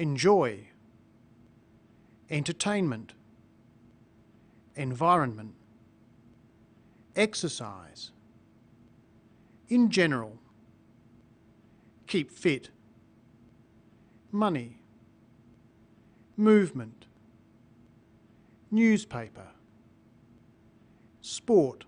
enjoy, entertainment, environment, exercise, in general, keep fit, money, movement, newspaper, sport,